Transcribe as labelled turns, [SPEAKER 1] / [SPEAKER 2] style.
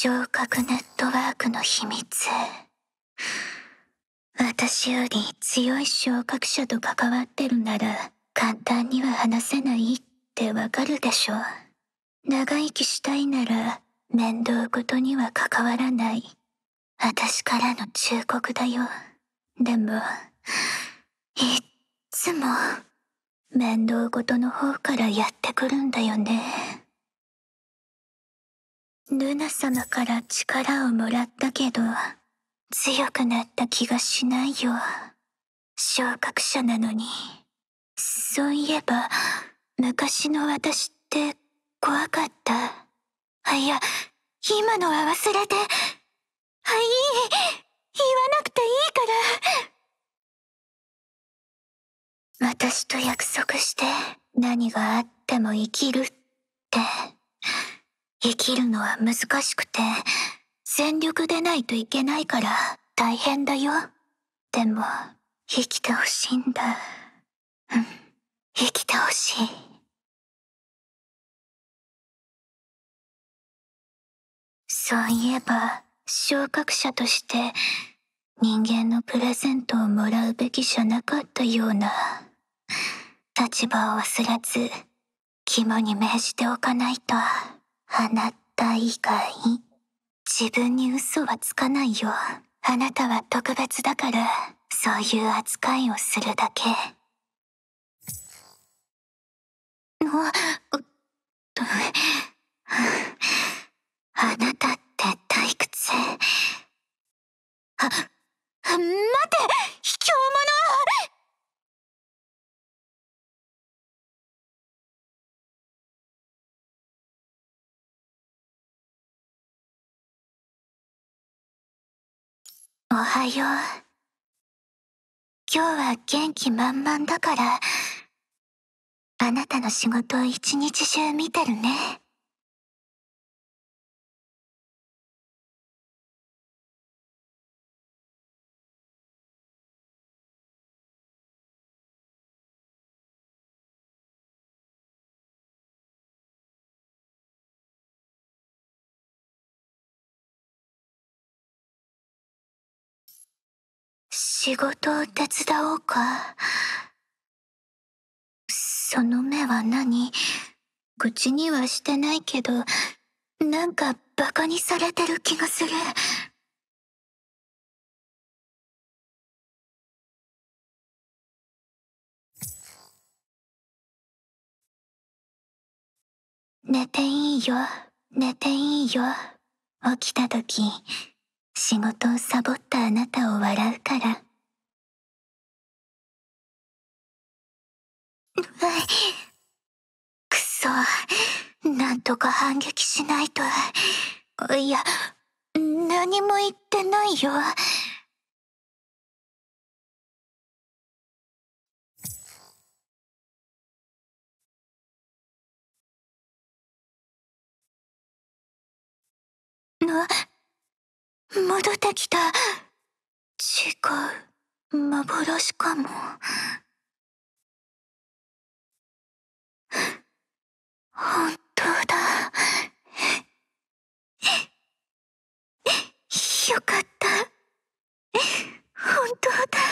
[SPEAKER 1] 昇格ネットワークの秘密私より強い昇格者と関わってるなら簡単には話せないってわかるでしょ長生きしたいなら面倒事には関わらない私からの忠告だよで
[SPEAKER 2] もいっつも面倒事の方からやってくるんだよねルナ様から力をもらったけど、強くなった気がしないよ。
[SPEAKER 1] 昇格者なのに。そういえば、昔の私って怖かった。あ、いや、今
[SPEAKER 3] のは忘れて。はい、言わなくていいから。私と約束して
[SPEAKER 2] 何があっても生きるって。生きるのは難しくて、
[SPEAKER 1] 全力でないといけないから大変だよ。でも、
[SPEAKER 3] 生きてほしいんだ。うん、生きてほしい。そういえば、昇格者として、人間のプレゼント
[SPEAKER 1] をもらうべきじゃなかったような。立場を忘れず、肝に銘じておかないと。あなた以外
[SPEAKER 2] 自分に嘘はつかないよあなたは特別だからそういう扱いをするだけ
[SPEAKER 3] のっとおはよう。今日は元気満々だから、あなたの仕事を一日中見てるね。仕事を手伝おうか。その目は何口にはしてないけど、なんかバカにされてる気がする。寝ていいよ、寝ていいよ。起きた時、仕事をサボったあなたを笑うから。くそ、なんとか反撃しないと。いや、何も言ってないよ。戻ってきた違う幻かも。本当だ。よかった。本当だ。